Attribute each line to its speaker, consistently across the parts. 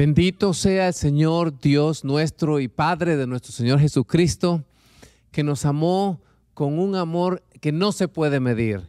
Speaker 1: Bendito sea el Señor Dios nuestro y Padre de nuestro Señor Jesucristo, que nos amó con un amor que no se puede medir.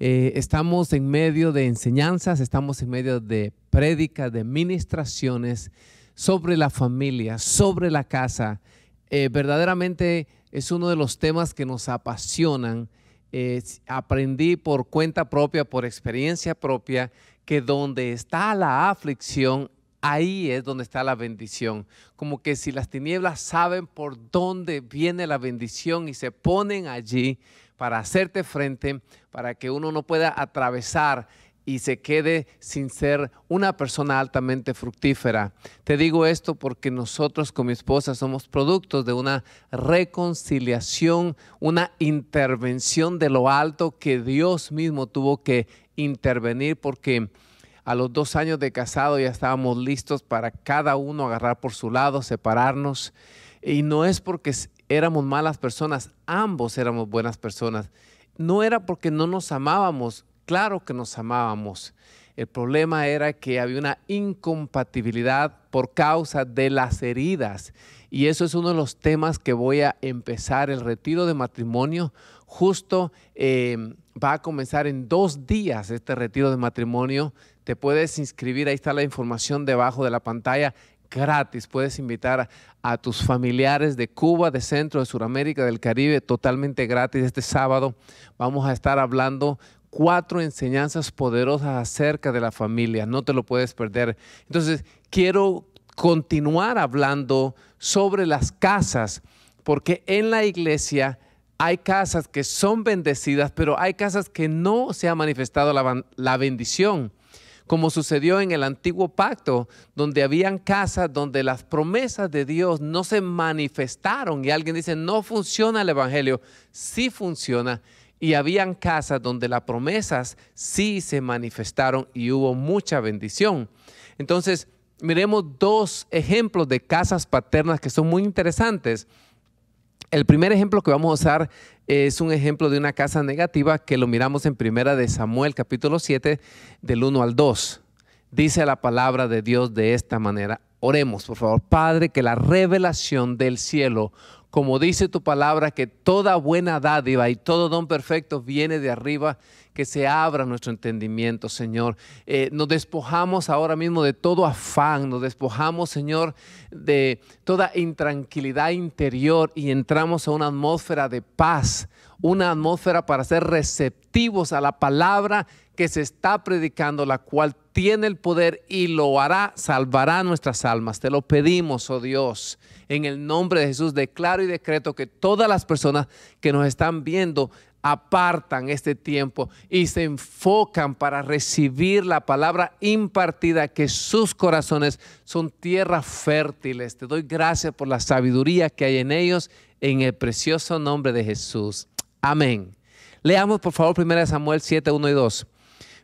Speaker 1: Eh, estamos en medio de enseñanzas, estamos en medio de prédicas, de ministraciones sobre la familia, sobre la casa. Eh, verdaderamente es uno de los temas que nos apasionan. Eh, aprendí por cuenta propia, por experiencia propia, que donde está la aflicción Ahí es donde está la bendición. Como que si las tinieblas saben por dónde viene la bendición y se ponen allí para hacerte frente, para que uno no pueda atravesar y se quede sin ser una persona altamente fructífera. Te digo esto porque nosotros con mi esposa somos productos de una reconciliación, una intervención de lo alto que Dios mismo tuvo que intervenir porque a los dos años de casado ya estábamos listos para cada uno agarrar por su lado, separarnos. Y no es porque éramos malas personas, ambos éramos buenas personas. No era porque no nos amábamos, claro que nos amábamos. El problema era que había una incompatibilidad por causa de las heridas. Y eso es uno de los temas que voy a empezar. El retiro de matrimonio justo eh, va a comenzar en dos días este retiro de matrimonio te puedes inscribir, ahí está la información debajo de la pantalla gratis. Puedes invitar a, tus familiares de Cuba, de Centro, de Sudamérica, del Caribe, totalmente gratis. Este sábado vamos a estar hablando cuatro enseñanzas poderosas acerca de la familia. No te lo puedes perder. Entonces, quiero continuar hablando sobre las casas, porque en la iglesia hay casas que son bendecidas, pero hay casas que no se ha manifestado la bendición como sucedió en el antiguo pacto, donde habían casas donde las promesas de Dios no se manifestaron y alguien dice, no funciona el Evangelio, sí funciona. Y habían casas donde las promesas sí se manifestaron y hubo mucha bendición. Entonces, miremos dos ejemplos de casas paternas que son muy interesantes. El primer ejemplo que vamos a usar es un ejemplo de una casa negativa que lo miramos en Primera de Samuel capítulo 7 del 1 al 2. Dice la palabra de Dios de esta manera. Oremos, por favor, Padre, que la revelación del cielo como dice tu palabra, que toda buena dádiva y todo don perfecto viene de arriba, que se abra nuestro entendimiento, Señor. Eh, nos despojamos ahora mismo de todo afán, nos despojamos, Señor, de toda intranquilidad interior y entramos a una atmósfera de paz, una atmósfera para ser receptivos a la palabra que se está predicando, la cual tiene el poder y lo hará, salvará nuestras almas. Te lo pedimos, oh Dios, en el nombre de Jesús, declaro y decreto que todas las personas que nos están viendo apartan este tiempo y se enfocan para recibir la palabra impartida, que sus corazones son tierras fértiles. Te doy gracias por la sabiduría que hay en ellos, en el precioso nombre de Jesús. Amén. Leamos por favor 1 Samuel 7, 1 y 2.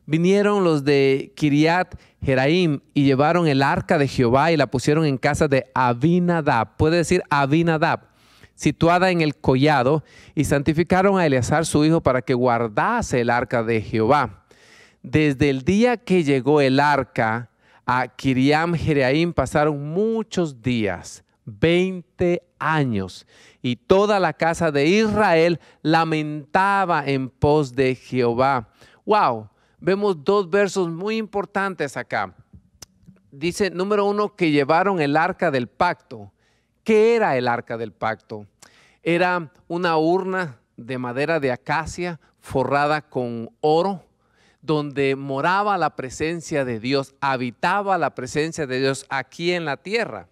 Speaker 1: Vinieron los de Kiriat Jeraim y llevaron el arca de Jehová y la pusieron en casa de Abinadab. Puede decir Abinadab situada en el collado, y santificaron a Eleazar su hijo para que guardase el arca de Jehová. Desde el día que llegó el arca a Kiriam Jeraim, pasaron muchos días, 20 años, y toda la casa de Israel lamentaba en pos de Jehová. Wow, vemos dos versos muy importantes acá. Dice, número uno, que llevaron el arca del pacto. ¿Qué era el arca del pacto? Era una urna de madera de acacia forrada con oro, donde moraba la presencia de Dios, habitaba la presencia de Dios aquí en la tierra.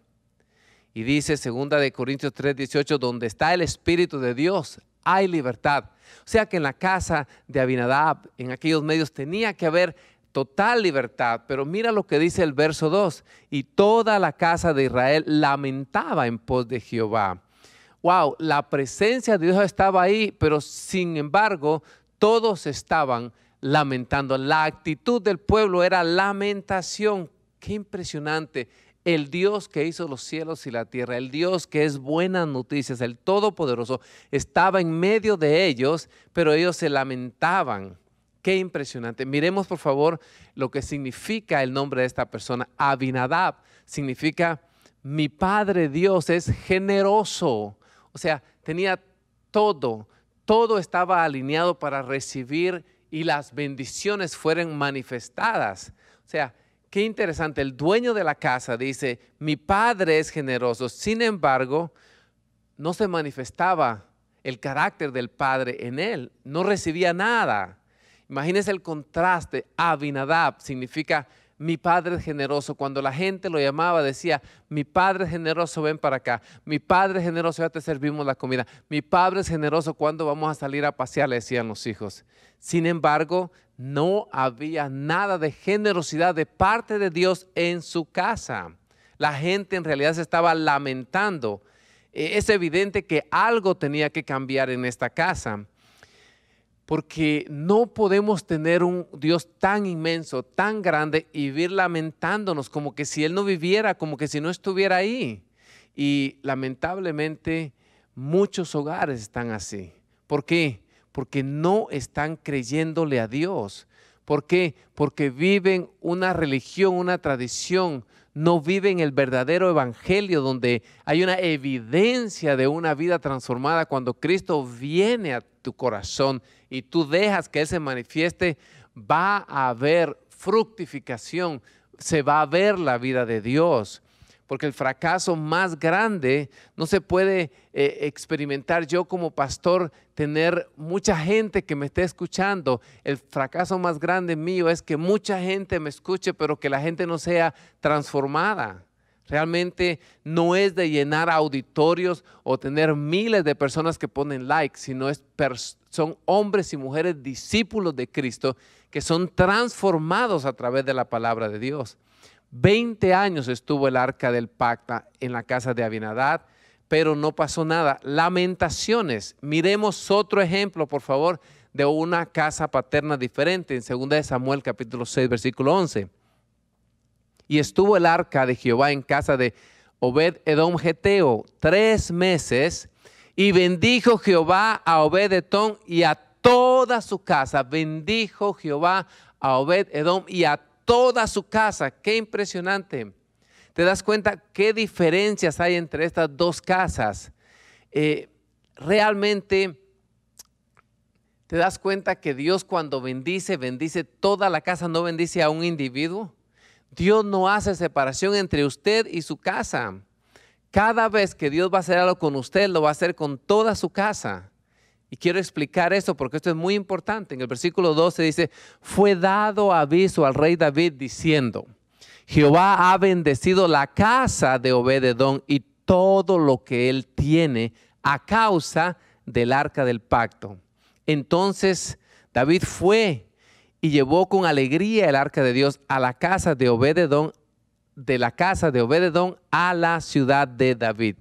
Speaker 1: Y dice segunda de Corintios 3, 18, donde está el Espíritu de Dios, hay libertad. O sea que en la casa de Abinadab, en aquellos medios, tenía que haber total libertad. Pero mira lo que dice el verso 2, y toda la casa de Israel lamentaba en pos de Jehová. Wow, la presencia de Dios estaba ahí, pero sin embargo todos estaban lamentando. La actitud del pueblo era lamentación. Qué impresionante el Dios que hizo los cielos y la tierra, el Dios que es buenas noticias, el Todopoderoso, estaba en medio de ellos, pero ellos se lamentaban. Qué impresionante. Miremos por favor lo que significa el nombre de esta persona. Abinadab significa mi Padre Dios es generoso. O sea, tenía todo, todo estaba alineado para recibir y las bendiciones fueran manifestadas. O sea, Qué interesante, el dueño de la casa dice, mi padre es generoso, sin embargo, no se manifestaba el carácter del padre en él, no recibía nada. Imagínense el contraste, Abinadab significa mi padre generoso. Cuando la gente lo llamaba, decía, mi padre es generoso, ven para acá. Mi padre es generoso, ya te servimos la comida. Mi padre es generoso, cuando vamos a salir a pasear? Le decían los hijos. Sin embargo, no había nada de generosidad de parte de Dios en su casa. La gente en realidad se estaba lamentando. Eh, es evidente que algo tenía que cambiar en esta casa, porque no podemos tener un Dios tan inmenso, tan grande y vivir lamentándonos como que si Él no viviera, como que si no estuviera ahí. Y lamentablemente muchos hogares están así. ¿Por qué? porque no están creyéndole a Dios. ¿Por qué? Porque viven una religión, una tradición, no viven el verdadero evangelio donde hay una evidencia de una vida transformada cuando Cristo viene a tu corazón y tú dejas que Él se manifieste, va a haber fructificación, se va a ver la vida de Dios porque el fracaso más grande no se puede eh, experimentar yo como pastor, tener mucha gente que me esté escuchando. El fracaso más grande mío es que mucha gente me escuche, pero que la gente no sea transformada. Realmente no es de llenar auditorios o tener miles de personas que ponen like, sino es son hombres y mujeres discípulos de Cristo que son transformados a través de la palabra de Dios. Veinte años estuvo el arca del pacta en la casa de Abinadad, pero no pasó nada. Lamentaciones. Miremos otro ejemplo, por favor, de una casa paterna diferente en 2 Samuel capítulo 6, versículo 11. Y estuvo el arca de Jehová en casa de Obed Edom Geteo tres meses, y bendijo Jehová a Obed Edom y a toda su casa. Bendijo Jehová a Obed Edom y a toda su casa. Qué impresionante. Te das cuenta qué diferencias hay entre estas dos casas. Eh, realmente te das cuenta que Dios cuando bendice, bendice toda la casa, no bendice a un individuo. Dios no hace separación entre usted y su casa. Cada vez que Dios va a hacer algo con usted, lo va a hacer con toda su casa. Y quiero explicar eso porque esto es muy importante. En el versículo 12 dice, fue dado aviso al rey David diciendo, Jehová ha bendecido la casa de Obededón y todo lo que él tiene a causa del arca del pacto. Entonces David fue y llevó con alegría el arca de Dios a la casa de Obededón, de la casa de Obededón a la ciudad de David.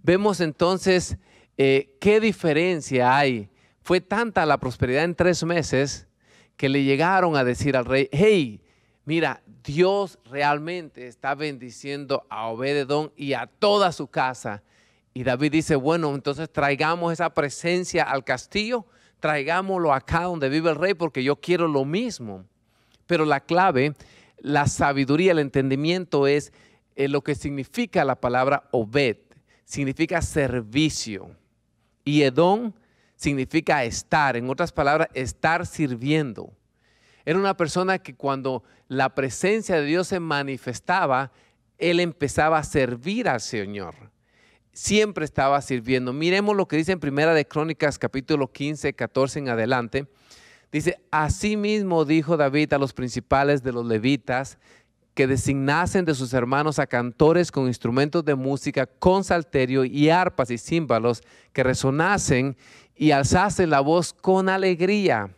Speaker 1: Vemos entonces eh, ¿qué diferencia hay? Fue tanta la prosperidad en tres meses que le llegaron a decir al rey, hey, mira, Dios realmente está bendiciendo a Obededón y a toda su casa. Y David dice, bueno, entonces traigamos esa presencia al castillo, traigámoslo acá donde vive el rey, porque yo quiero lo mismo. Pero la clave, la sabiduría, el entendimiento es eh, lo que significa la palabra obed, significa servicio. Y Edom significa estar, en otras palabras, estar sirviendo. Era una persona que cuando la presencia de Dios se manifestaba, él empezaba a servir al Señor. Siempre estaba sirviendo. Miremos lo que dice en Primera de Crónicas, capítulo 15, 14 en adelante. Dice, asimismo dijo David a los principales de los levitas, que designasen de sus hermanos a cantores con instrumentos de música, con salterio y arpas y címbalos, que resonasen y alzasen la voz con alegría.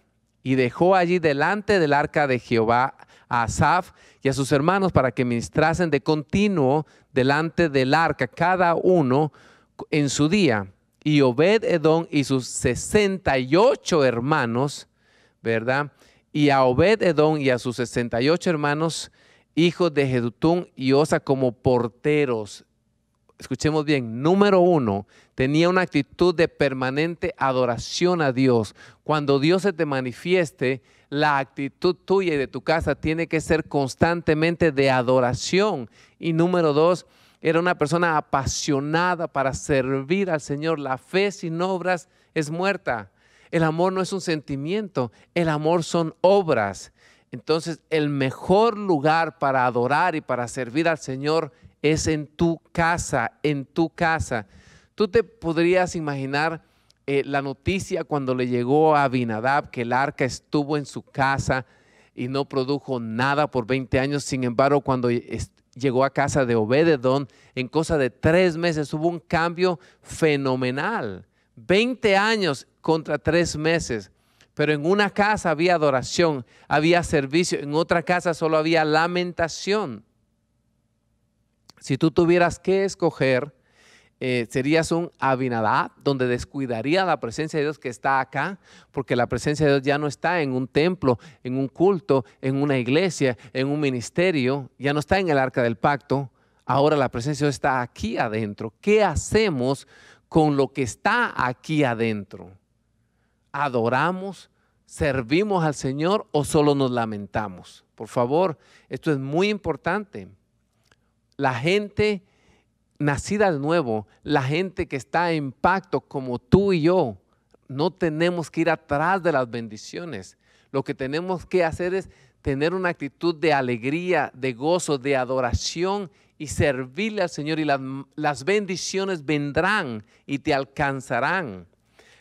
Speaker 1: Y dejó allí delante del arca de Jehová a Asaf y a sus hermanos para que ministrasen de continuo delante del arca, cada uno en su día. Y Obed Edom y sus 68 hermanos, ¿verdad? Y a Obed Edom y a sus 68 hermanos, hijos de Jedutún y Osa como porteros. Escuchemos bien, número uno, tenía una actitud de permanente adoración a Dios. Cuando Dios se te manifieste, la actitud tuya y de tu casa tiene que ser constantemente de adoración. Y número dos, era una persona apasionada para servir al Señor. La fe sin obras es muerta. El amor no es un sentimiento, el amor son obras. Entonces, el mejor lugar para adorar y para servir al Señor es en tu casa, en tu casa. Tú te podrías imaginar eh, la noticia cuando le llegó a Abinadab que el arca estuvo en su casa y no produjo nada por 20 años. Sin embargo, cuando llegó a casa de Obededón, en cosa de tres meses hubo un cambio fenomenal. 20 años contra tres meses. Pero en una casa había adoración, había servicio, en otra casa solo había lamentación. Si tú tuvieras que escoger, eh, serías un Abinadab, donde descuidaría la presencia de Dios que está acá, porque la presencia de Dios ya no está en un templo, en un culto, en una iglesia, en un ministerio, ya no está en el arca del pacto. Ahora la presencia de Dios está aquí adentro. ¿Qué hacemos con lo que está aquí adentro? adoramos, servimos al Señor o solo nos lamentamos. Por favor, esto es muy importante. La gente nacida de nuevo, la gente que está en pacto como tú y yo, no tenemos que ir atrás de las bendiciones. Lo que tenemos que hacer es tener una actitud de alegría, de gozo, de adoración y servirle al Señor y las, las bendiciones vendrán y te alcanzarán.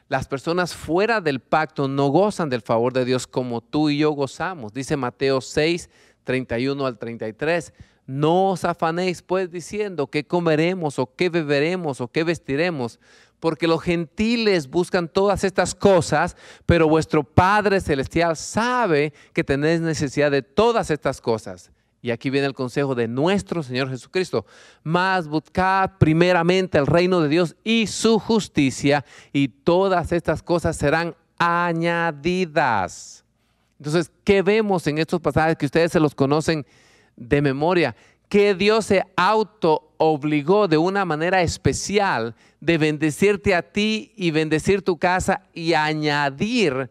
Speaker 1: Las personas fuera del pacto no gozan del favor de Dios como tú y yo gozamos. Dice Mateo 6, 31 al 33. No os afanéis pues diciendo qué comeremos o qué beberemos o qué vestiremos, porque los gentiles buscan todas estas cosas, pero vuestro Padre Celestial sabe que tenéis necesidad de todas estas cosas. Y aquí viene el consejo de nuestro Señor Jesucristo. Más buscad primeramente el reino de Dios y su justicia, y todas estas cosas serán añadidas. Entonces, ¿qué vemos en estos pasajes que ustedes se los conocen de memoria? Que Dios se auto obligó de una manera especial de bendecirte a ti y bendecir tu casa y añadir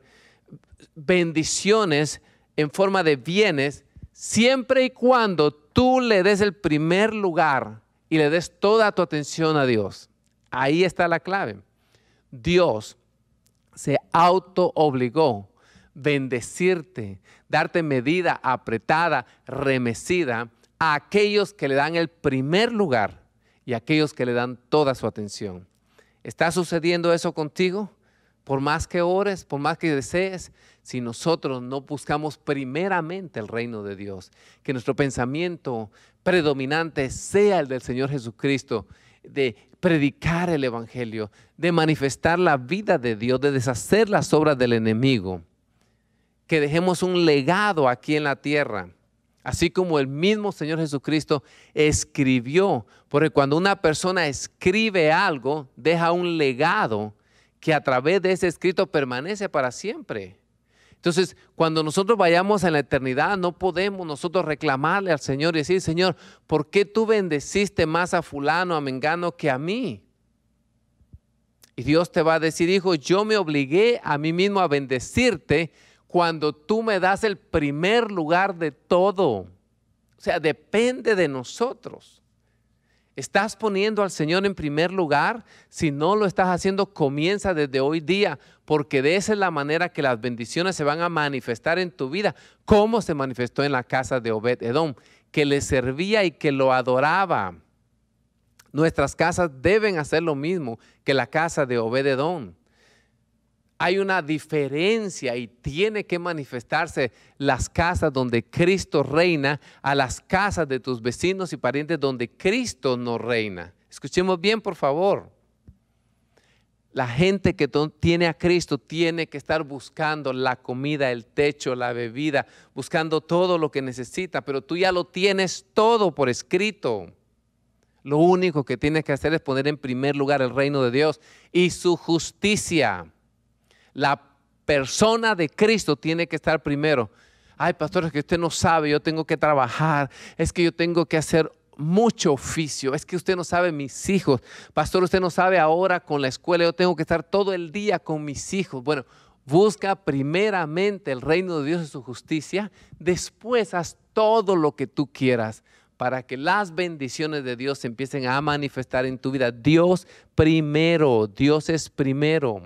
Speaker 1: bendiciones en forma de bienes Siempre y cuando tú le des el primer lugar y le des toda tu atención a Dios. Ahí está la clave. Dios se auto obligó bendecirte, darte medida apretada, remecida a aquellos que le dan el primer lugar y a aquellos que le dan toda su atención. ¿Está sucediendo eso contigo? Por más que ores, por más que desees, si nosotros no buscamos primeramente el reino de Dios, que nuestro pensamiento predominante sea el del Señor Jesucristo, de predicar el Evangelio, de manifestar la vida de Dios, de deshacer las obras del enemigo, que dejemos un legado aquí en la tierra. Así como el mismo Señor Jesucristo escribió, porque cuando una persona escribe algo, deja un legado que a través de ese escrito permanece para siempre. Entonces, cuando nosotros vayamos a la eternidad, no podemos nosotros reclamarle al Señor y decir, Señor, ¿por qué tú bendeciste más a fulano, a Mengano que a mí? Y Dios te va a decir, hijo, yo me obligué a mí mismo a bendecirte cuando tú me das el primer lugar de todo. O sea, depende de nosotros. ¿Estás poniendo al Señor en primer lugar? Si no lo estás haciendo, comienza desde hoy día, porque de esa es la manera que las bendiciones se van a manifestar en tu vida, como se manifestó en la casa de Obed Edom, que le servía y que lo adoraba. Nuestras casas deben hacer lo mismo que la casa de Obed Edom hay una diferencia y tiene que manifestarse las casas donde Cristo reina a las casas de tus vecinos y parientes donde Cristo no reina. Escuchemos bien, por favor. La gente que tiene a Cristo tiene que estar buscando la comida, el techo, la bebida, buscando todo lo que necesita, pero tú ya lo tienes todo por escrito. Lo único que tienes que hacer es poner en primer lugar el reino de Dios y su justicia. La persona de Cristo tiene que estar primero. Ay, pastor, es que usted no sabe, yo tengo que trabajar, es que yo tengo que hacer mucho oficio, es que usted no sabe mis hijos. Pastor, usted no sabe ahora con la escuela, yo tengo que estar todo el día con mis hijos. Bueno, busca primeramente el reino de Dios y su justicia, después haz todo lo que tú quieras para que las bendiciones de Dios se empiecen a manifestar en tu vida. Dios primero, Dios es primero.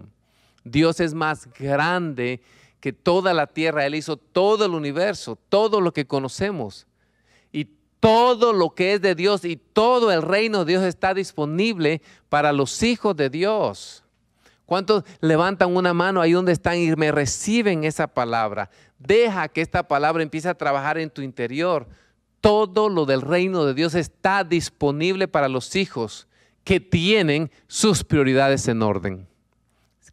Speaker 1: Dios es más grande que toda la tierra. Él hizo todo el universo, todo lo que conocemos. Y todo lo que es de Dios y todo el reino de Dios está disponible para los hijos de Dios. ¿Cuántos levantan una mano ahí donde están y me reciben esa palabra? Deja que esta palabra empiece a trabajar en tu interior. Todo lo del reino de Dios está disponible para los hijos que tienen sus prioridades en orden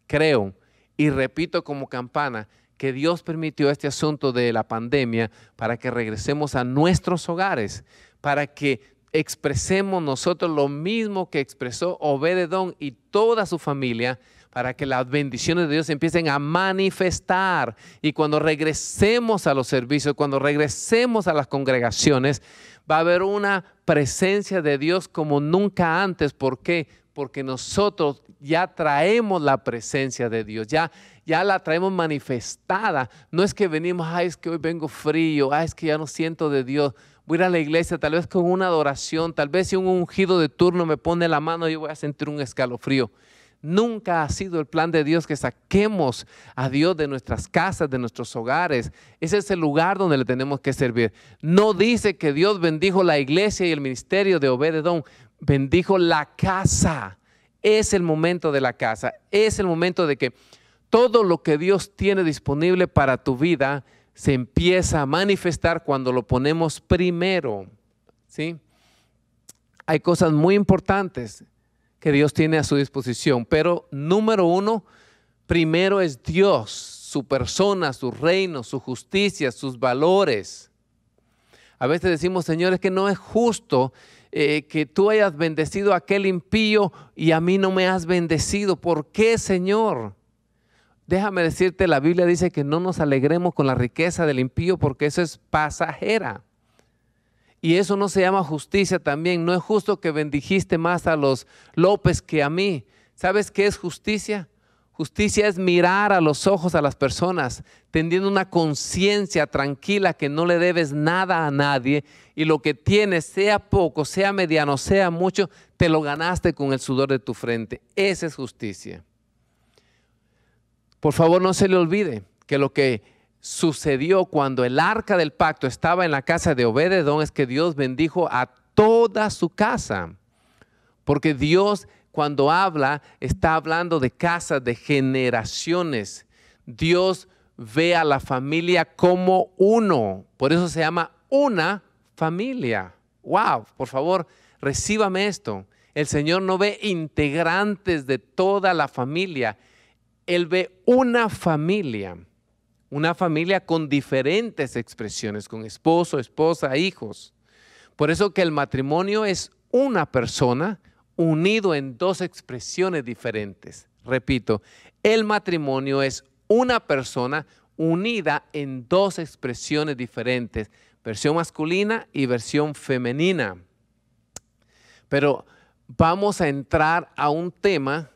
Speaker 1: creo y repito como campana que Dios permitió este asunto de la pandemia para que regresemos a nuestros hogares, para que expresemos nosotros lo mismo que expresó Obededón y toda su familia, para que las bendiciones de Dios empiecen a manifestar. Y cuando regresemos a los servicios, cuando regresemos a las congregaciones, va a haber una presencia de Dios como nunca antes. ¿Por qué? porque nosotros ya traemos la presencia de Dios, ya, ya la traemos manifestada. No es que venimos, ay, es que hoy vengo frío, ay, es que ya no siento de Dios. Voy a ir a la iglesia tal vez con una adoración, tal vez si un ungido de turno me pone la mano, yo voy a sentir un escalofrío. Nunca ha sido el plan de Dios que saquemos a Dios de nuestras casas, de nuestros hogares. Ese es el lugar donde le tenemos que servir. No dice que Dios bendijo la iglesia y el ministerio de Obededón bendijo la casa. Es el momento de la casa. Es el momento de que todo lo que Dios tiene disponible para tu vida se empieza a manifestar cuando lo ponemos primero. ¿Sí? Hay cosas muy importantes que Dios tiene a su disposición, pero número uno, primero es Dios, su persona, su reino, su justicia, sus valores. A veces decimos, Señor, es que no es justo eh, que tú hayas bendecido a aquel impío y a mí no me has bendecido. ¿Por qué, Señor? Déjame decirte, la Biblia dice que no nos alegremos con la riqueza del impío porque eso es pasajera. Y eso no se llama justicia también. No es justo que bendijiste más a los López que a mí. ¿Sabes qué es justicia? Justicia es mirar a los ojos a las personas, teniendo una conciencia tranquila que no le debes nada a nadie y lo que tienes, sea poco, sea mediano, sea mucho, te lo ganaste con el sudor de tu frente. Esa es justicia. Por favor, no se le olvide que lo que sucedió cuando el arca del pacto estaba en la casa de Obededón es que Dios bendijo a toda su casa, porque Dios cuando habla, está hablando de casas, de generaciones. Dios ve a la familia como uno. Por eso se llama una familia. ¡Wow! Por favor, recíbame esto. El Señor no ve integrantes de toda la familia. Él ve una familia. Una familia con diferentes expresiones, con esposo, esposa, hijos. Por eso que el matrimonio es una persona, unido en dos expresiones diferentes. Repito, el matrimonio es una persona unida en dos expresiones diferentes, versión masculina y versión femenina. Pero vamos a entrar a un tema,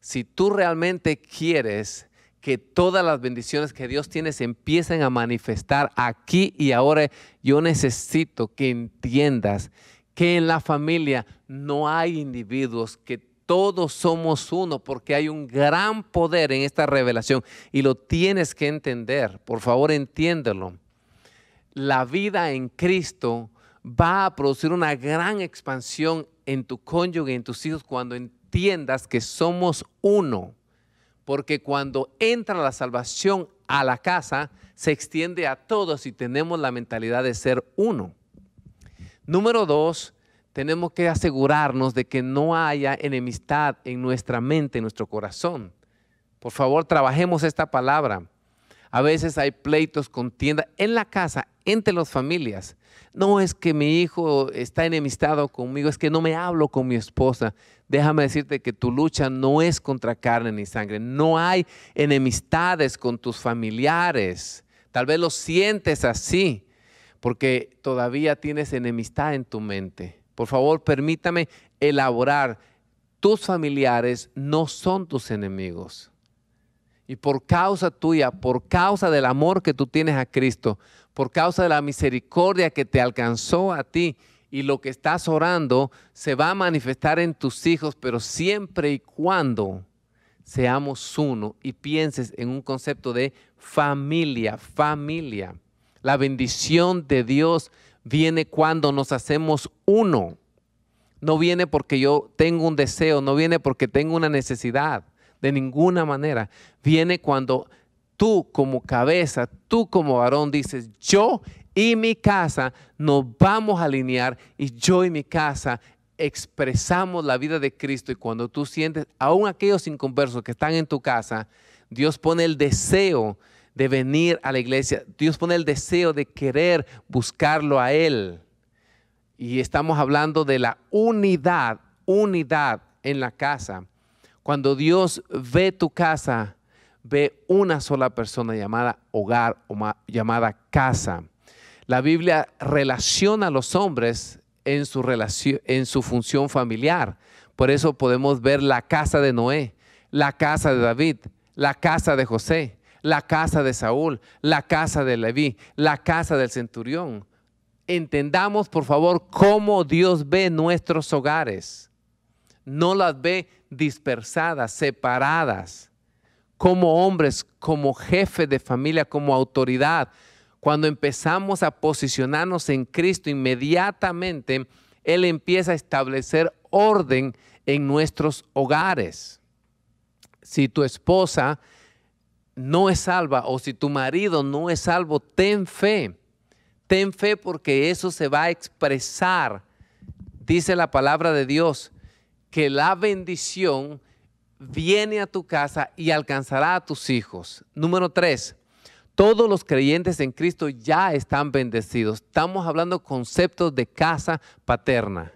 Speaker 1: si tú realmente quieres que todas las bendiciones que Dios tiene se empiecen a manifestar aquí y ahora, yo necesito que entiendas que en la familia no hay individuos, que todos somos uno, porque hay un gran poder en esta revelación y lo tienes que entender. Por favor, entiéndelo. La vida en Cristo va a producir una gran expansión en tu cónyuge, y en tus hijos, cuando entiendas que somos uno. Porque cuando entra la salvación a la casa, se extiende a todos y tenemos la mentalidad de ser uno. Número dos, tenemos que asegurarnos de que no haya enemistad en nuestra mente, en nuestro corazón. Por favor, trabajemos esta palabra. A veces hay pleitos, contiendas en la casa, entre las familias. No es que mi hijo está enemistado conmigo, es que no me hablo con mi esposa. Déjame decirte que tu lucha no es contra carne ni sangre. No hay enemistades con tus familiares. Tal vez lo sientes así, porque todavía tienes enemistad en tu mente. Por favor, permítame elaborar. Tus familiares no son tus enemigos. Y por causa tuya, por causa del amor que tú tienes a Cristo, por causa de la misericordia que te alcanzó a ti y lo que estás orando, se va a manifestar en tus hijos, pero siempre y cuando seamos uno y pienses en un concepto de familia, familia. La bendición de Dios viene cuando nos hacemos uno. No viene porque yo tengo un deseo, no viene porque tengo una necesidad, de ninguna manera. Viene cuando tú como cabeza, tú como varón dices, yo y mi casa nos vamos a alinear y yo y mi casa expresamos la vida de Cristo y cuando tú sientes, aún aquellos inconversos que están en tu casa, Dios pone el deseo de venir a la iglesia. Dios pone el deseo de querer buscarlo a Él. Y estamos hablando de la unidad, unidad en la casa. Cuando Dios ve tu casa, ve una sola persona llamada hogar o llamada casa. La Biblia relaciona a los hombres en su, relación, en su función familiar. Por eso podemos ver la casa de Noé, la casa de David, la casa de José, la casa de Saúl, la casa de Leví, la casa del centurión. Entendamos, por favor, cómo Dios ve nuestros hogares. No las ve dispersadas, separadas, como hombres, como jefe de familia, como autoridad. Cuando empezamos a posicionarnos en Cristo, inmediatamente Él empieza a establecer orden en nuestros hogares. Si tu esposa no es salva o si tu marido no es salvo, ten fe. Ten fe porque eso se va a expresar. Dice la palabra de Dios que la bendición viene a tu casa y alcanzará a tus hijos. Número tres, todos los creyentes en Cristo ya están bendecidos. Estamos hablando conceptos de casa paterna.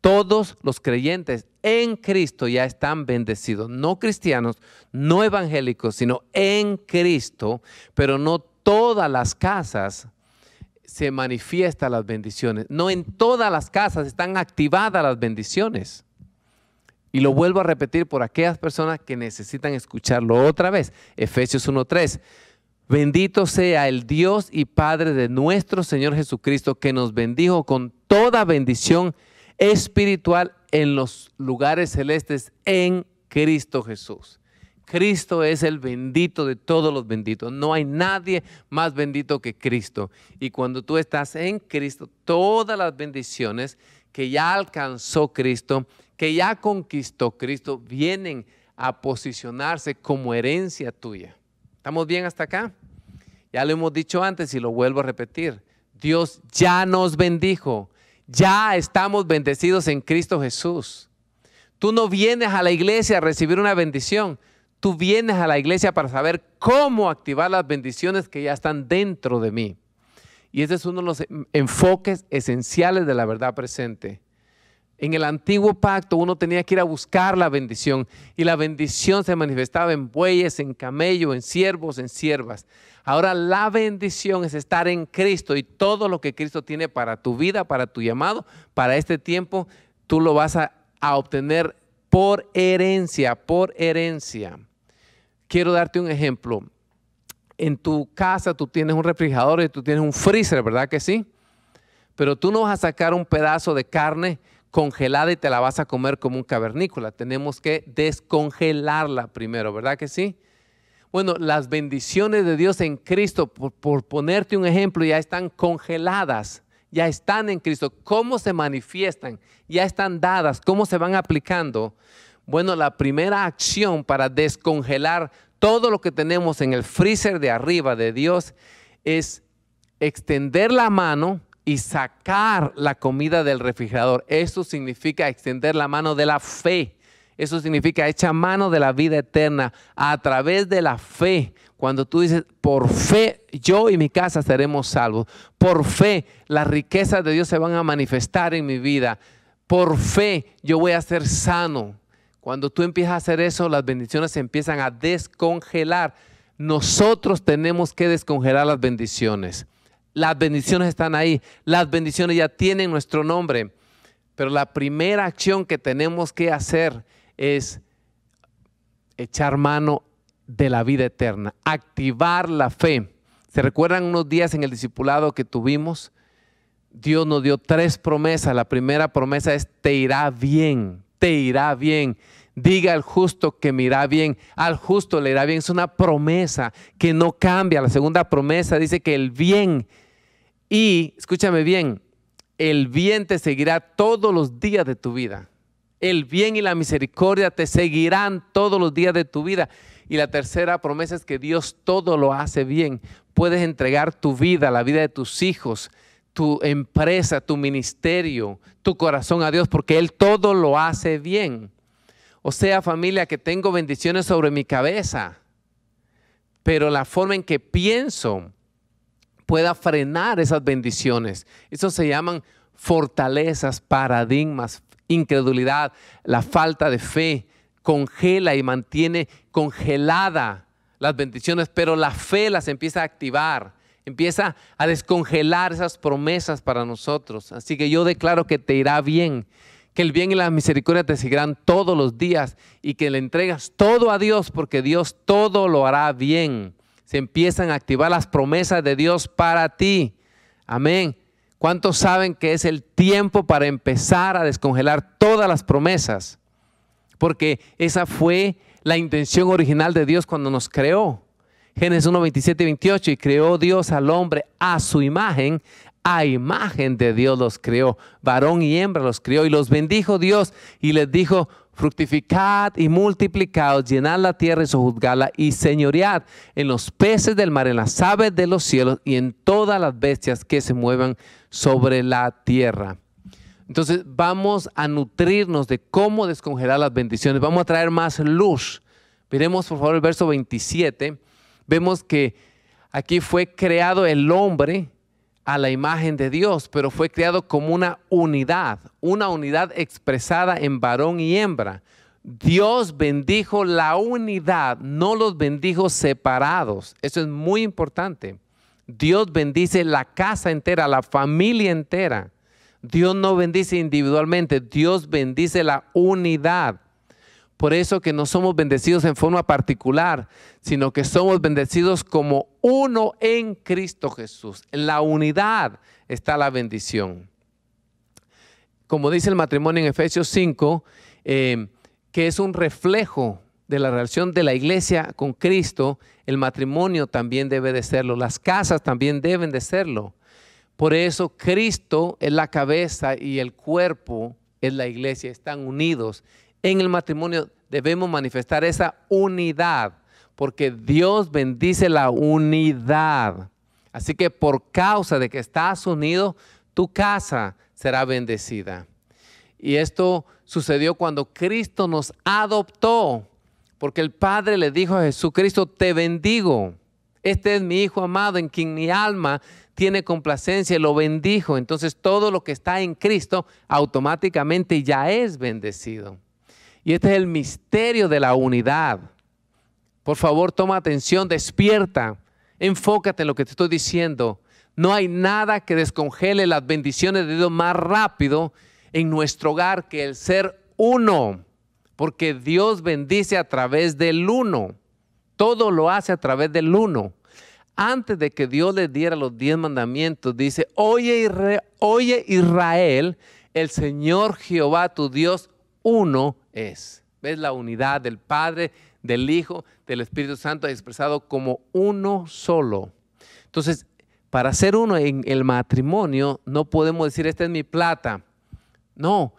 Speaker 1: Todos los creyentes en Cristo ya están bendecidos. No cristianos, no evangélicos, sino en Cristo, pero no todas las casas se manifiestan las bendiciones. No en todas las casas están activadas las bendiciones. Y lo vuelvo a repetir por aquellas personas que necesitan escucharlo otra vez. Efesios 1.3. Bendito sea el Dios y Padre de nuestro Señor Jesucristo, que nos bendijo con toda bendición espiritual en los lugares celestes en Cristo Jesús. Cristo es el bendito de todos los benditos. No hay nadie más bendito que Cristo. Y cuando tú estás en Cristo, todas las bendiciones que ya alcanzó Cristo, que ya conquistó Cristo, vienen a posicionarse como herencia tuya. ¿Estamos bien hasta acá? Ya lo hemos dicho antes y lo vuelvo a repetir. Dios ya nos bendijo ya estamos bendecidos en Cristo Jesús. Tú no vienes a la iglesia a recibir una bendición. Tú vienes a la iglesia para saber cómo activar las bendiciones que ya están dentro de mí. Y ese es uno de los enfoques esenciales de la verdad presente. En el antiguo pacto uno tenía que ir a buscar la bendición y la bendición se manifestaba en bueyes, en camellos, en siervos, en siervas. Ahora la bendición es estar en Cristo y todo lo que Cristo tiene para tu vida, para tu llamado, para este tiempo, tú lo vas a, a obtener por herencia, por herencia. Quiero darte un ejemplo. En tu casa tú tienes un refrigerador y tú tienes un freezer, ¿verdad que sí? Pero tú no vas a sacar un pedazo de carne congelada y te la vas a comer como un cavernícola. Tenemos que descongelarla primero, ¿verdad que sí? Bueno, las bendiciones de Dios en Cristo, por, por, ponerte un ejemplo, ya están congeladas, ya están en Cristo. ¿Cómo se manifiestan? Ya están dadas, ¿cómo se van aplicando? Bueno, la primera acción para descongelar todo lo que tenemos en el freezer de arriba de Dios es extender la mano y sacar la comida del refrigerador. Eso significa extender la mano de la fe. Eso significa echa mano de la vida eterna a través de la fe. Cuando tú dices, por fe yo y mi casa seremos salvos. Por fe las riquezas de Dios se van a manifestar en mi vida. Por fe yo voy a ser sano. Cuando tú empiezas a hacer eso, las bendiciones se empiezan a descongelar. Nosotros tenemos que descongelar las bendiciones. Las bendiciones están ahí. Las bendiciones ya tienen nuestro nombre. Pero la primera acción que tenemos que hacer es echar mano de la vida eterna, activar la fe. ¿Se recuerdan unos días en el discipulado que tuvimos? Dios nos dio tres promesas. La primera promesa es, te irá bien, te irá bien. Diga al justo que me irá bien, al justo le irá bien. Es una promesa que no cambia. La segunda promesa dice que el bien y, escúchame bien, el bien te seguirá todos los días de tu vida. El bien y la misericordia te seguirán todos los días de tu vida. Y la tercera promesa es que Dios todo lo hace bien. Puedes entregar tu vida, la vida de tus hijos, tu empresa, tu ministerio, tu corazón a Dios, porque Él todo lo hace bien. O sea, familia, que tengo bendiciones sobre mi cabeza, pero la forma en que pienso, pueda frenar esas bendiciones. Eso se llaman fortalezas, paradigmas, incredulidad, la falta de fe, congela y mantiene congelada las bendiciones, pero la fe las empieza a activar, empieza a descongelar esas promesas para nosotros. Así que yo declaro que te irá bien, que el bien y la misericordia te seguirán todos los días y que le entregas todo a Dios porque Dios todo lo hará bien se empiezan a activar las promesas de Dios para ti. Amén. ¿Cuántos saben que es el tiempo para empezar a descongelar todas las promesas? Porque esa fue la intención original de Dios cuando nos creó. Génesis 1, 27 y 28, y creó Dios al hombre a su imagen, a imagen de Dios los creó, varón y hembra los creó, y los bendijo Dios y les dijo, Fructificad y multiplicaos, llenad la tierra y sojuzgadla y señoread en los peces del mar, en las aves de los cielos y en todas las bestias que se muevan sobre la tierra. Entonces vamos a nutrirnos de cómo descongelar las bendiciones. Vamos a traer más luz. Miremos por favor el verso 27. Vemos que aquí fue creado el hombre a la imagen de Dios, pero fue creado como una unidad, una unidad expresada en varón y hembra. Dios bendijo la unidad, no los bendijo separados. Eso es muy importante. Dios bendice la casa entera, la familia entera. Dios no bendice individualmente, Dios bendice la unidad. Por eso que no somos bendecidos en forma particular, sino que somos bendecidos como uno en Cristo Jesús. En la unidad está la bendición. Como dice el matrimonio en Efesios 5, eh, que es un reflejo de la relación de la iglesia con Cristo, el matrimonio también debe de serlo, las casas también deben de serlo. Por eso Cristo es la cabeza y el cuerpo es la iglesia, están unidos en el matrimonio debemos manifestar esa unidad, porque Dios bendice la unidad. Así que por causa de que estás unido, tu casa será bendecida. Y esto sucedió cuando Cristo nos adoptó, porque el Padre le dijo a Jesucristo, te bendigo. Este es mi Hijo amado en quien mi alma tiene complacencia y lo bendijo. Entonces todo lo que está en Cristo automáticamente ya es bendecido. Y este es el misterio de la unidad. Por favor, toma atención, despierta, enfócate en lo que te estoy diciendo. No hay nada que descongele las bendiciones de Dios más rápido en nuestro hogar que el ser uno, porque Dios bendice a través del uno. Todo lo hace a través del uno. Antes de que Dios le diera los diez mandamientos, dice, oye, oye Israel, el Señor Jehová tu Dios uno es. ¿Ves la unidad del Padre, del Hijo, del Espíritu Santo expresado como uno solo? Entonces, para ser uno en el matrimonio, no podemos decir, esta es mi plata. No,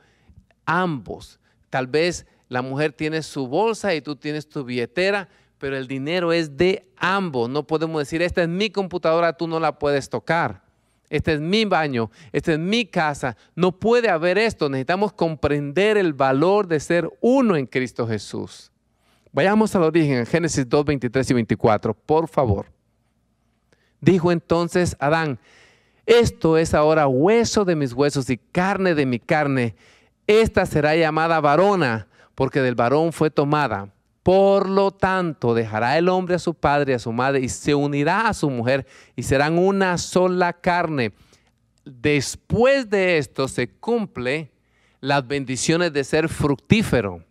Speaker 1: ambos. Tal vez la mujer tiene su bolsa y tú tienes tu billetera, pero el dinero es de ambos. No podemos decir, esta es mi computadora, tú no la puedes tocar este es mi baño, esta es mi casa. No puede haber esto. Necesitamos comprender el valor de ser uno en Cristo Jesús. Vayamos al origen, en Génesis 2, 23 y 24, por favor. Dijo entonces Adán, esto es ahora hueso de mis huesos y carne de mi carne. Esta será llamada varona, porque del varón fue tomada. Por lo tanto, dejará el hombre a su padre y a su madre y se unirá a su mujer y serán una sola carne. Después de esto se cumple las bendiciones de ser fructífero,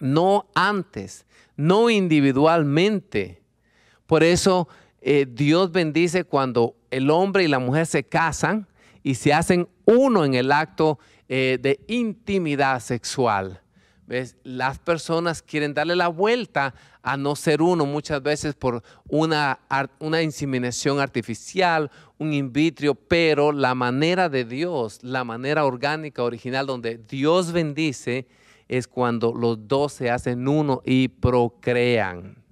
Speaker 1: no antes, no individualmente. Por eso eh, Dios bendice cuando el hombre y la mujer se casan y se hacen uno en el acto eh, de intimidad sexual. Las personas quieren darle la vuelta a no ser uno muchas veces por una, una inseminación artificial, un in vitro, pero la manera de Dios, la manera orgánica, original, donde Dios bendice, es cuando los dos se hacen uno y procrean.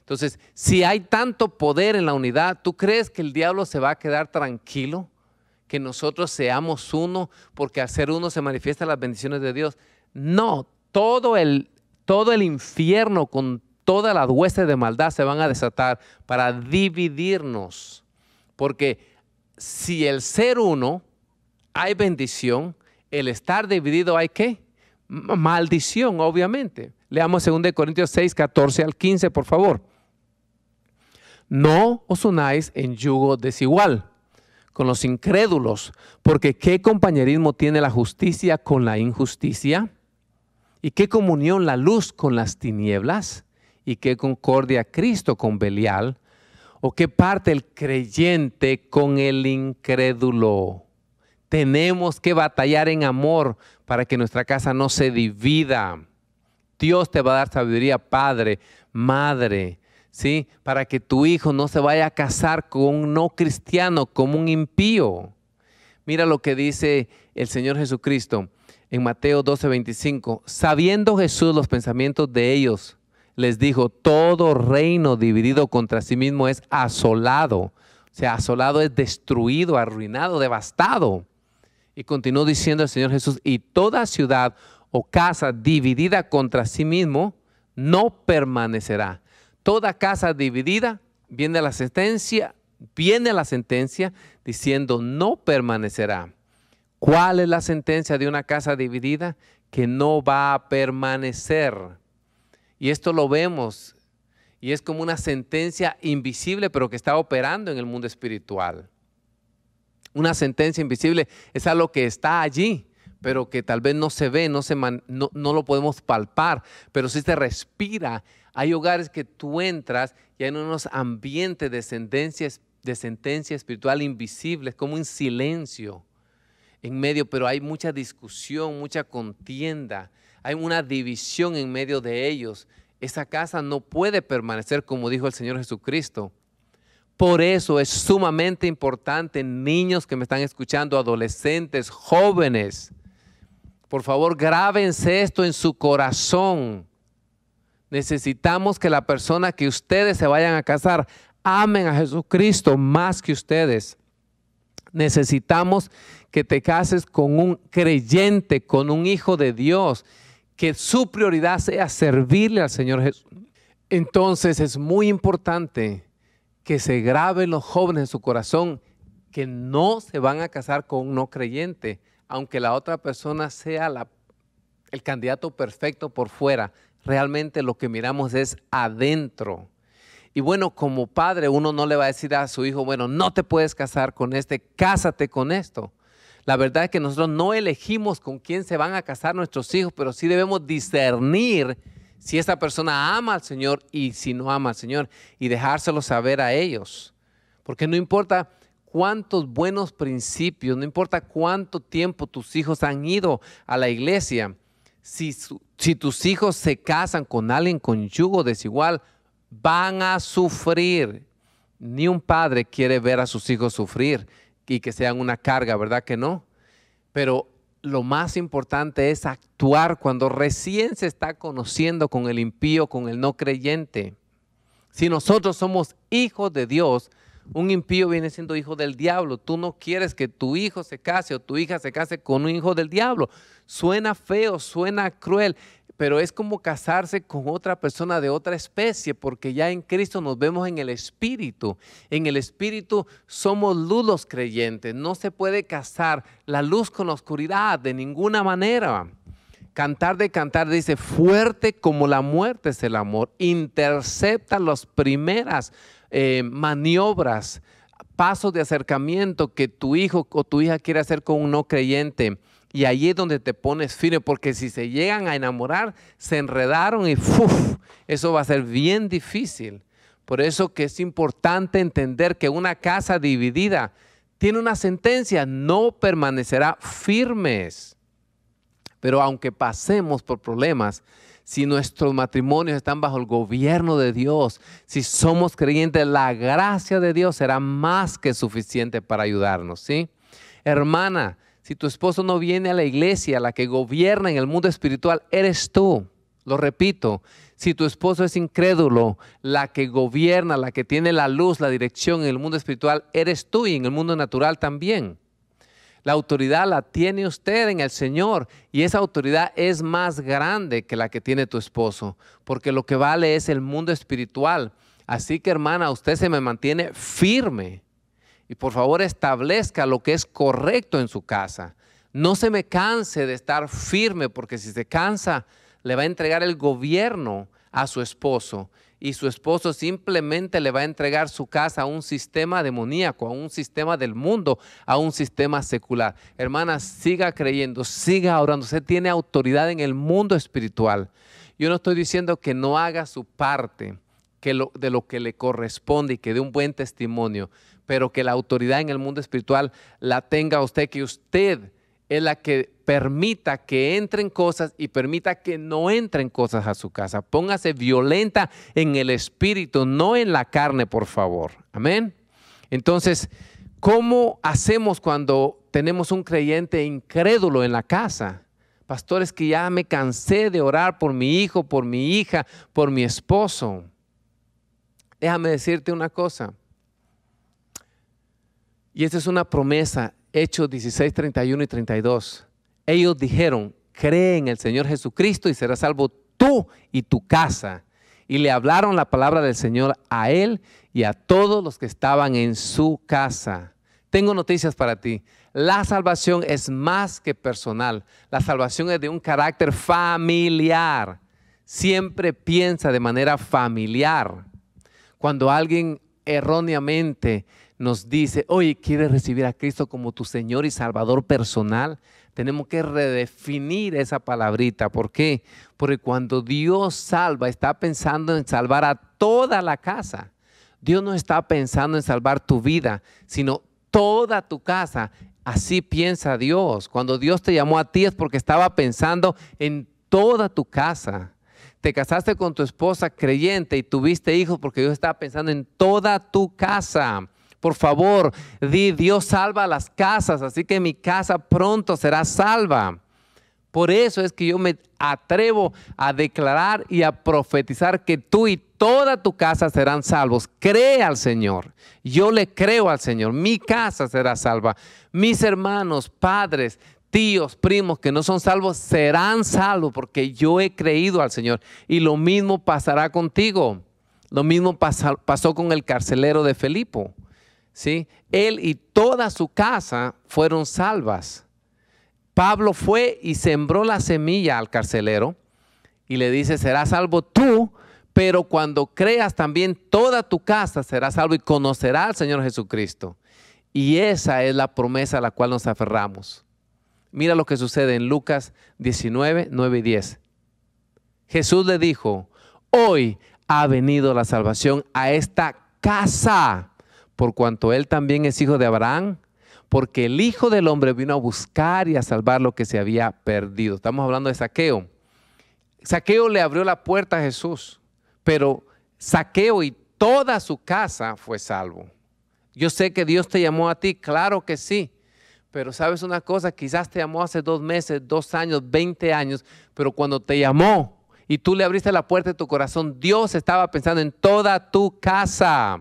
Speaker 1: Entonces, si hay tanto poder en la unidad, ¿tú crees que el diablo se va a quedar tranquilo? Que nosotros seamos uno, porque al ser uno se manifiestan las bendiciones de Dios. No, todo el, todo el infierno con toda la huestes de maldad se van a desatar para dividirnos. Porque si el ser uno hay bendición, el estar dividido hay qué? Maldición, obviamente. Leamos 2 Corintios 6, 14 al 15, por favor. No os unáis en yugo desigual con los incrédulos, porque ¿qué compañerismo tiene la justicia con la injusticia? ¿Y qué comunión la luz con las tinieblas? ¿Y qué concordia Cristo con Belial? ¿O qué parte el creyente con el incrédulo? Tenemos que batallar en amor para que nuestra casa no se divida. Dios te va a dar sabiduría, padre, madre, ¿sí? Para que tu hijo no se vaya a casar con un no cristiano, como un impío. Mira lo que dice el Señor Jesucristo en Mateo 12, 25, sabiendo Jesús los pensamientos de ellos, les dijo, todo reino dividido contra sí mismo es asolado. O sea, asolado es destruido, arruinado, devastado. Y continuó diciendo el Señor Jesús, y toda ciudad o casa dividida contra sí mismo no permanecerá. Toda casa dividida viene la sentencia, viene la sentencia diciendo no permanecerá. ¿Cuál es la sentencia de una casa dividida? Que no va a permanecer. Y esto lo vemos. Y es como una sentencia invisible, pero que está operando en el mundo espiritual. Una sentencia invisible es algo que está allí, pero que tal vez no se ve, no, se no, lo podemos palpar, pero si se respira. Hay hogares que tú entras y hay unos ambientes de sentencia, de sentencia espiritual invisibles, como un silencio en medio, pero hay mucha discusión, mucha contienda, hay una división en medio de ellos. Esa casa no puede permanecer como dijo el Señor Jesucristo. Por eso es sumamente importante, niños que me están escuchando, adolescentes, jóvenes, por favor, grábense esto en su corazón. Necesitamos que la persona que ustedes se vayan a casar amen a Jesucristo más que ustedes. Necesitamos que te cases con un creyente, con un hijo de Dios, que su prioridad sea servirle al Señor Jesús. Entonces es muy importante que se graben los jóvenes en su corazón que no se van a casar con un no creyente, aunque la otra persona sea el candidato perfecto por fuera. Realmente lo que miramos es adentro. Y bueno, como padre uno no le va a decir a su hijo, bueno, no te puedes casar con este, cásate con esto. La verdad es que nosotros no elegimos con quién se van a casar nuestros hijos, pero sí debemos discernir si esta persona ama al Señor y si no ama al Señor y dejárselo saber a ellos. Porque no importa cuántos buenos principios, no importa cuánto tiempo tus hijos han ido a la iglesia, si, si tus hijos se casan con alguien con yugo desigual, van a sufrir. Ni un padre quiere ver a sus hijos sufrir y que sean una carga, ¿verdad que no? Pero lo más importante es actuar cuando recién se está conociendo con el impío, con el no creyente. Si nosotros somos hijos de Dios, un impío viene siendo hijo del diablo. Tú no quieres que tu hijo se case o tu hija se case con un hijo del diablo. Suena feo, suena cruel, pero es como casarse con otra persona de otra especie, porque ya en Cristo nos vemos en el Espíritu. En el Espíritu somos luz creyentes. No se puede casar la luz con la oscuridad de ninguna manera. Cantar de cantar dice, fuerte como la muerte es el amor, intercepta las primeras eh, maniobras, pasos de acercamiento que tu hijo o tu hija quiere hacer con un no creyente. Y ahí es donde te pones firme, porque si se llegan a enamorar, se enredaron y eso va a ser bien difícil. Por eso que es importante entender que una casa dividida tiene una sentencia, no permanecerá firmes. Pero aunque pasemos por problemas, si nuestros matrimonios están bajo el gobierno de Dios, si somos creyentes, la gracia de Dios será más que suficiente para ayudarnos, ¿sí? Hermana, si tu esposo no viene a la iglesia, la que gobierna en el mundo espiritual, eres tú. Lo repito, si tu esposo es incrédulo, la que gobierna, la que tiene la luz, la dirección en el mundo espiritual, eres tú y en el mundo natural también. La autoridad la tiene usted en el Señor y esa autoridad es más grande que la que tiene tu esposo, porque lo que vale es el mundo espiritual. Así que hermana, usted se me mantiene firme y por favor establezca lo que es correcto en su casa. No se me canse de estar firme, porque si se cansa, le va a entregar el gobierno a su esposo y su esposo simplemente le va a entregar su casa a un sistema demoníaco, a un sistema del mundo, a un sistema secular. Hermana, siga creyendo, siga orando. Usted tiene autoridad en el mundo espiritual. Yo no estoy diciendo que no haga su parte que de lo que le corresponde y que dé un buen testimonio, pero que la autoridad en el mundo espiritual la tenga usted, que usted es la que permita que entren cosas y permita que no entren cosas a su casa. Póngase violenta en el espíritu, no en la carne, por favor. Amén. Entonces, ¿cómo hacemos cuando tenemos un creyente incrédulo en la casa? Pastores, que ya me cansé de orar por mi hijo, por mi hija, por mi esposo. Déjame decirte una cosa. Y esta es una promesa Hechos 16, 31 y 32. Ellos dijeron, cree en el Señor Jesucristo y serás salvo tú y tu casa. Y le hablaron la palabra del Señor a él y a todos los que estaban en su casa. Tengo noticias para ti. La salvación es más que personal. La salvación es de un carácter familiar. Siempre piensa de manera familiar. Cuando alguien erróneamente nos dice, oye, ¿quieres recibir a Cristo como tu Señor y Salvador personal? Tenemos que redefinir esa palabrita. ¿Por qué? Porque cuando Dios salva, está pensando en salvar a toda la casa. Dios no está pensando en salvar tu vida, sino toda tu casa. Así piensa Dios. Cuando Dios te llamó a ti es porque estaba pensando en toda tu casa te casaste con tu esposa creyente y tuviste hijos porque Dios estaba pensando en toda tu casa. Por favor, di, Dios salva las casas, así que mi casa pronto será salva. Por eso es que yo me atrevo a declarar y a profetizar que tú y toda tu casa serán salvos. Cree al Señor. Yo le creo al Señor. Mi casa será salva. Mis hermanos, padres, tíos, primos que no son salvos serán salvos porque yo he creído al Señor. Y lo mismo pasará contigo. Lo mismo pasó con el carcelero de Felipo. Él y toda su casa fueron salvas. Pablo fue y sembró la semilla al carcelero y le dice, serás salvo tú, pero cuando creas también toda tu casa será salvo y conocerá al Señor Jesucristo. Y esa es la promesa a la cual nos aferramos. Mira lo que sucede en Lucas 19, 9 y 10. Jesús le dijo, hoy ha venido la salvación a esta casa por cuanto él también es hijo de Abraham, porque el Hijo del Hombre vino a buscar y a salvar lo que se había perdido. Estamos hablando de Saqueo. Saqueo le abrió la puerta a Jesús, pero Saqueo y toda su casa fue salvo. Yo sé que Dios te llamó a ti, claro que sí, pero sabes una cosa, quizás te llamó hace dos meses, dos años, veinte años, pero cuando te llamó y tú le abriste la puerta de tu corazón, Dios estaba pensando en toda tu casa.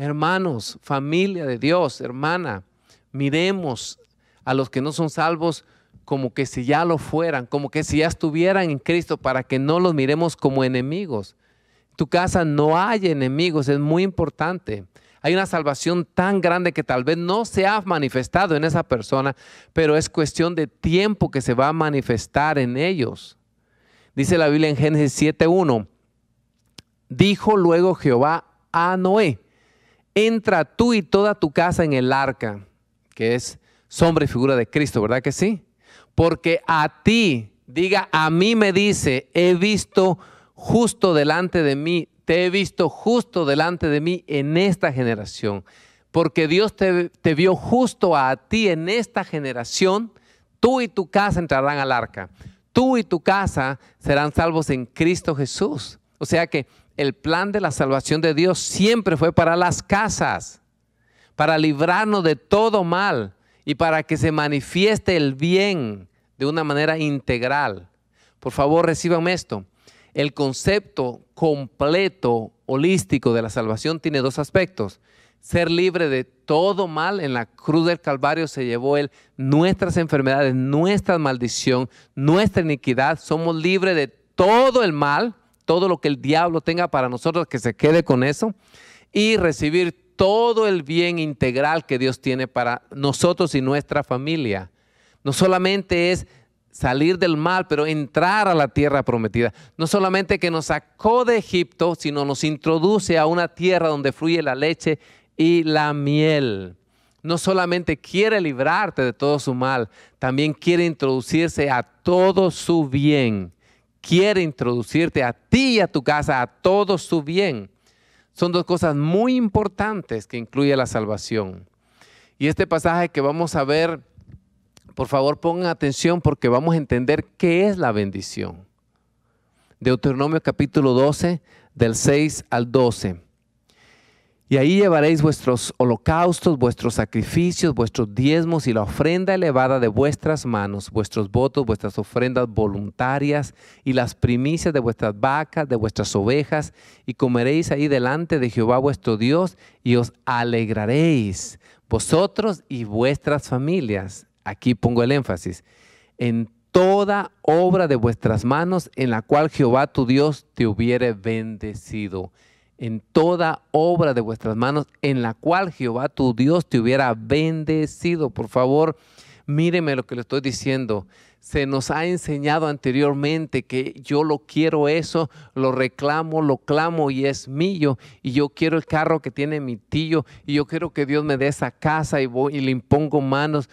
Speaker 1: Hermanos, familia de Dios, hermana, miremos a los que no son salvos como que si ya lo fueran, como que si ya estuvieran en Cristo, para que no los miremos como enemigos. tu casa no hay enemigos, es muy importante. Hay una salvación tan grande que tal vez no se ha manifestado en esa persona, pero es cuestión de tiempo que se va a manifestar en ellos. Dice la Biblia en Génesis 7.1, dijo luego Jehová a Noé, entra tú y toda tu casa en el arca, que es sombra y figura de Cristo, ¿verdad que sí? Porque a ti, diga, a mí me dice, he visto justo delante de mí, te he visto justo delante de mí en esta generación. Porque Dios te, vio justo a ti en esta generación, tú y tu casa entrarán al arca. Tú y tu casa serán salvos en Cristo Jesús. O sea que el plan de la salvación de Dios siempre fue para las casas, para librarnos de todo mal y para que se manifieste el bien de una manera integral. Por favor, reciban esto. El concepto completo, holístico de la salvación tiene dos aspectos. Ser libre de todo mal en la cruz del Calvario se llevó Él nuestras enfermedades, nuestra maldición, nuestra iniquidad. Somos libres de todo el mal todo lo que el diablo tenga para nosotros, que se quede con eso, y recibir todo el bien integral que Dios tiene para nosotros y nuestra familia. No solamente es salir del mal, pero entrar a la tierra prometida. No solamente que nos sacó de Egipto, sino nos introduce a una tierra donde fluye la leche y la miel. No solamente quiere librarte de todo su mal, también quiere introducirse a todo su bien quiere introducirte a ti y a tu casa, a todo su bien. Son dos cosas muy importantes que incluye la salvación. Y este pasaje que vamos a ver, por favor pongan atención porque vamos a entender qué es la bendición. Deuteronomio capítulo 12, del 6 al 12. Y ahí llevaréis vuestros holocaustos, vuestros sacrificios, vuestros diezmos y la ofrenda elevada de vuestras manos, vuestros votos, vuestras ofrendas voluntarias y las primicias de vuestras vacas, de vuestras ovejas, y comeréis ahí delante de Jehová vuestro Dios y os alegraréis, vosotros y vuestras familias. Aquí pongo el énfasis. En toda obra de vuestras manos en la cual Jehová tu Dios te hubiere bendecido en toda obra de vuestras manos en la cual Jehová tu Dios te hubiera bendecido. Por favor, míreme lo que le estoy diciendo. Se nos ha enseñado anteriormente que yo lo quiero eso, lo reclamo, lo clamo y es mío. Y yo quiero el carro que tiene mi tío y yo quiero que Dios me dé esa casa y, voy, y le impongo manos.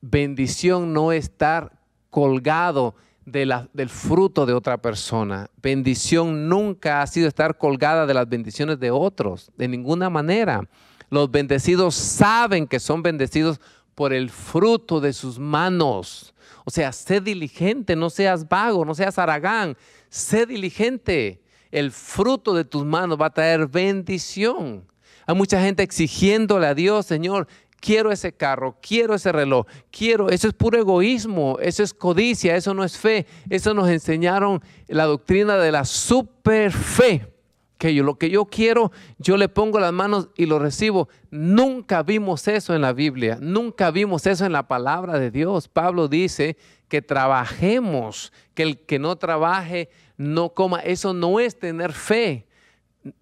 Speaker 1: Bendición no estar colgado del fruto de otra persona. Bendición nunca ha sido estar colgada de las bendiciones de otros, de ninguna manera. Los bendecidos saben que son bendecidos por el fruto de sus manos. O sea, sé diligente, no seas vago, no seas aragán, sé diligente. El fruto de tus manos va a traer bendición. Hay mucha gente exigiéndole a Dios, Señor, quiero ese carro, quiero ese reloj, quiero, eso es puro egoísmo, eso es codicia, eso no es fe, eso nos enseñaron la doctrina de la fe, Que yo, lo que yo quiero, yo le pongo las manos y lo recibo. Nunca vimos eso en la Biblia, nunca vimos eso en la palabra de Dios. Pablo dice que trabajemos, que el que no trabaje no coma. Eso no es tener fe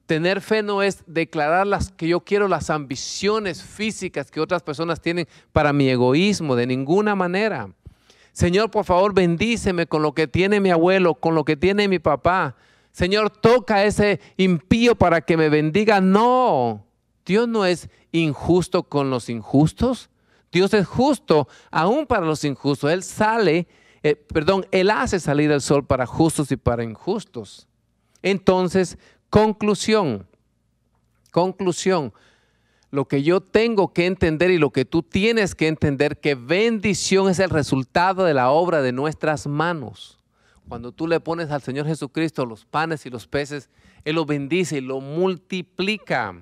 Speaker 1: tener fe no es declarar las que yo quiero, las ambiciones físicas que otras personas tienen para mi egoísmo, de ninguna manera. Señor, por favor, bendíceme con lo que tiene mi abuelo, con lo que tiene mi papá. Señor, toca ese impío para que me bendiga. No, Dios no es injusto con los injustos. Dios es justo aún para los injustos. Él sale, eh, perdón, Él hace salir el sol para justos y para injustos. Entonces, Conclusión, conclusión, lo que yo tengo que entender y lo que tú tienes que entender, que bendición es el resultado de la obra de nuestras manos. Cuando tú le pones al Señor Jesucristo los panes y los peces, Él los bendice y lo multiplica.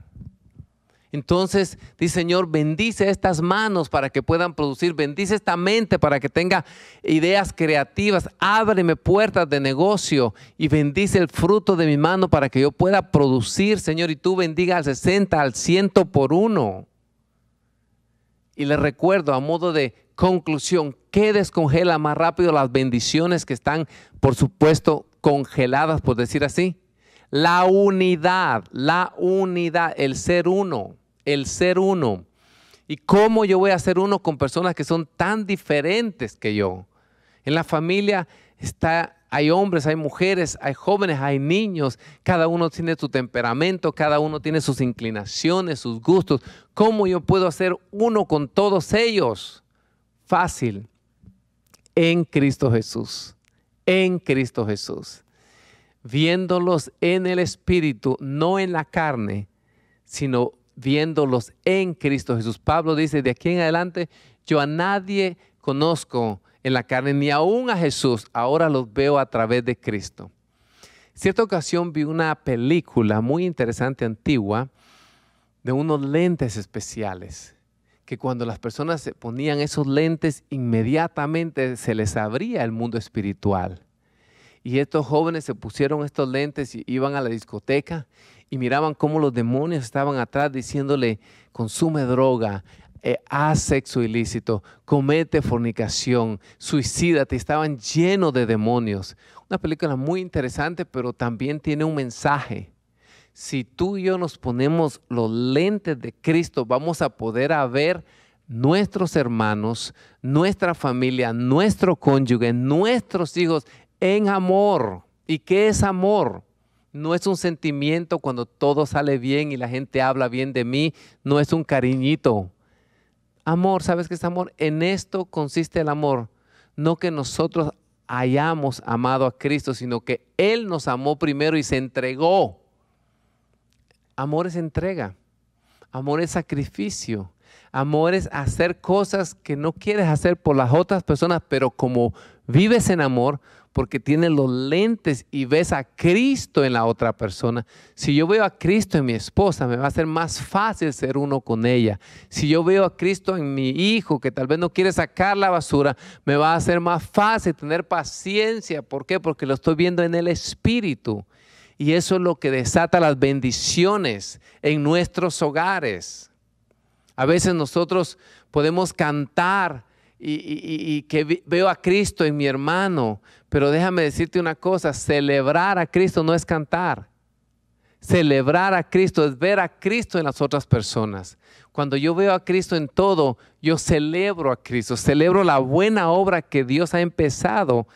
Speaker 1: Entonces, dice Señor, bendice estas manos para que puedan producir, bendice esta mente para que tenga ideas creativas, ábreme puertas de negocio y bendice el fruto de mi mano para que yo pueda producir, Señor, y tú bendiga al 60, al 100 por uno. Y les recuerdo a modo de conclusión, ¿qué descongela más rápido las bendiciones que están, por supuesto, congeladas, por decir así? La unidad, la unidad, el ser uno el ser uno. ¿Y cómo yo voy a ser uno con personas que son tan diferentes que yo? En la familia está, hay hombres, hay mujeres, hay jóvenes, hay niños. Cada uno tiene su temperamento, cada uno tiene sus inclinaciones, sus gustos. ¿Cómo yo puedo hacer uno con todos ellos? Fácil. En Cristo Jesús. En Cristo Jesús. Viéndolos en el Espíritu, no en la carne, sino viéndolos en Cristo Jesús. Pablo dice, de aquí en adelante yo a nadie conozco en la carne, ni aún a Jesús, ahora los veo a través de Cristo. Cierta ocasión vi una película muy interesante, antigua, de unos lentes especiales, que cuando las personas se ponían esos lentes, inmediatamente se les abría el mundo espiritual. Y estos jóvenes se pusieron estos lentes y iban a la discoteca y miraban cómo los demonios estaban atrás diciéndole, consume droga, eh, haz sexo ilícito, comete fornicación, suicídate, estaban llenos de demonios. Una película muy interesante, pero también tiene un mensaje. Si tú y yo nos ponemos los lentes de Cristo, vamos a poder ver nuestros hermanos, nuestra familia, nuestro cónyuge, nuestros hijos en amor. ¿Y qué es amor? no es un sentimiento cuando todo sale bien y la gente habla bien de mí, no es un cariñito. Amor, ¿sabes qué es amor? En esto consiste el amor. No que nosotros hayamos amado a Cristo, sino que Él nos amó primero y se entregó. Amor es entrega, amor es sacrificio, amor es hacer cosas que no quieres hacer por las otras personas, pero como vives en amor, porque tienes los lentes y ves a Cristo en la otra persona. Si yo veo a Cristo en mi esposa, me va a ser más fácil ser uno con ella. Si yo veo a Cristo en mi hijo, que tal vez no quiere sacar la basura, me va a ser más fácil tener paciencia. ¿Por qué? Porque lo estoy viendo en el Espíritu. Y eso es lo que desata las bendiciones en nuestros hogares. A veces nosotros podemos cantar y, que veo a Cristo en mi hermano. Pero déjame decirte una cosa, celebrar a Cristo no es cantar. Celebrar a Cristo es ver a Cristo en las otras personas. Cuando yo veo a Cristo en todo, yo celebro a Cristo, celebro la buena obra que Dios ha empezado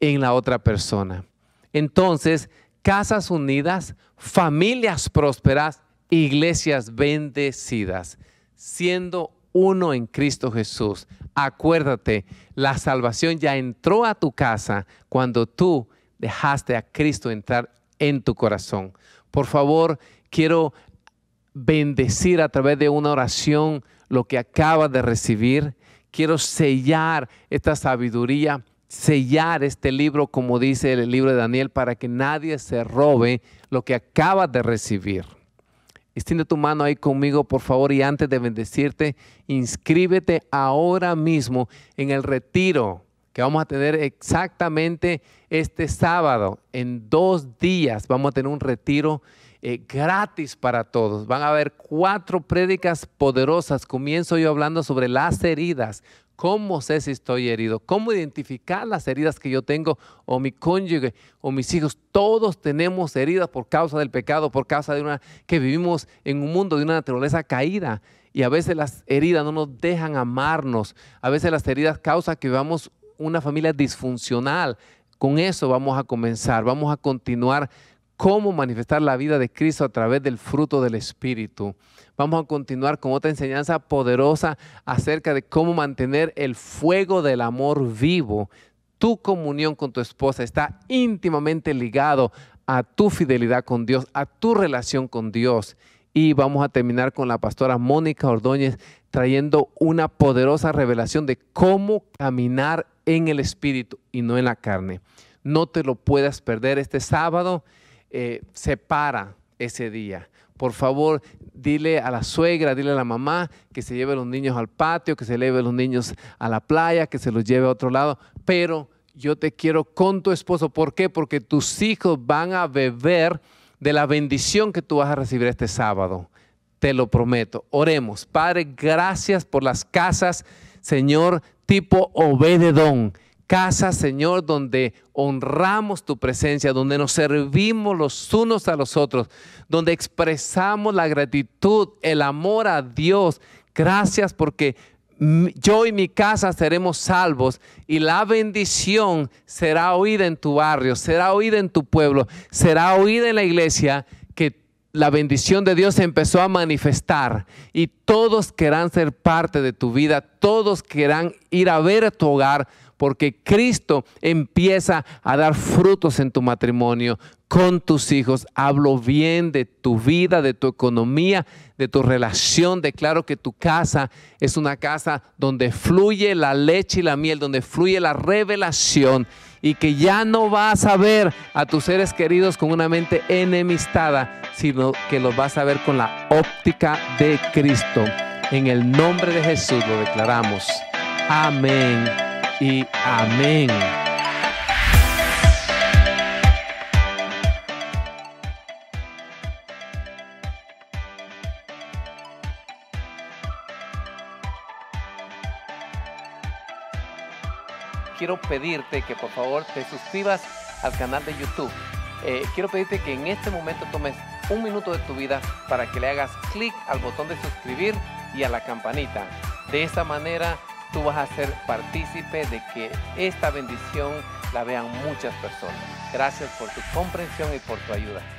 Speaker 1: en la otra persona. Entonces, casas unidas, familias prósperas, iglesias bendecidas, siendo uno en Cristo Jesús acuérdate, la salvación ya entró a tu casa cuando tú dejaste a Cristo entrar en tu corazón. Por favor, quiero bendecir a través de una oración lo que acaba de recibir. Quiero sellar esta sabiduría, sellar este libro, como dice el libro de Daniel, para que nadie se robe lo que acaba de recibir. Extiende tu mano ahí conmigo, por favor, y antes de bendecirte, inscríbete ahora mismo en el retiro que vamos a tener exactamente este sábado. En dos días vamos a tener un retiro eh, gratis para todos. Van a haber cuatro prédicas poderosas. Comienzo yo hablando sobre las heridas, ¿Cómo sé si estoy herido? ¿Cómo identificar las heridas que yo tengo o mi cónyuge o mis hijos? Todos tenemos heridas por causa del pecado, por causa de una que vivimos en un mundo de una naturaleza caída y a veces las heridas no nos dejan amarnos. A veces las heridas causan que vivamos una familia disfuncional. Con eso vamos a comenzar, vamos a continuar cómo manifestar la vida de Cristo a través del fruto del Espíritu. Vamos a continuar con otra enseñanza poderosa acerca de cómo mantener el fuego del amor vivo. Tu comunión con tu esposa está íntimamente ligado a tu fidelidad con Dios, a tu relación con Dios. Y vamos a terminar con la pastora Mónica Ordóñez trayendo una poderosa revelación de cómo caminar en el espíritu y no en la carne. No te lo puedas perder este sábado. Eh, separa ese día. Por favor, dile a la suegra, dile a la mamá que se lleve los niños al patio, que se lleve los niños a la playa, que se los lleve a otro lado, pero yo te quiero con tu esposo. ¿Por qué? Porque tus hijos van a beber de la bendición que tú vas a recibir este sábado. Te lo prometo. Oremos. Padre, gracias por las casas, Señor, tipo obededón casa, Señor, donde honramos tu presencia, donde nos servimos los unos a los otros, donde expresamos la gratitud, el amor a Dios. Gracias porque yo y mi casa seremos salvos y la bendición será oída en tu barrio, será oída en tu pueblo, será oída en la iglesia que la bendición de Dios se empezó a manifestar y todos querrán ser parte de tu vida, todos querrán ir a ver tu hogar porque Cristo empieza a dar frutos en tu matrimonio, con tus hijos. Hablo bien de tu vida, de tu economía, de tu relación. Declaro que tu casa es una casa donde fluye la leche y la miel, donde fluye la revelación y que ya no vas a ver a tus seres queridos con una mente enemistada, sino que los vas a ver con la óptica de Cristo. En el nombre de Jesús lo declaramos. Amén y amén. Quiero pedirte que por favor te suscribas al canal de YouTube. Eh, quiero pedirte que en este momento tomes un minuto de tu vida para que le hagas clic al botón de suscribir y a la campanita. De esa manera tú vas a ser partícipe de que esta bendición la vean muchas personas. Gracias por tu comprensión y por tu ayuda.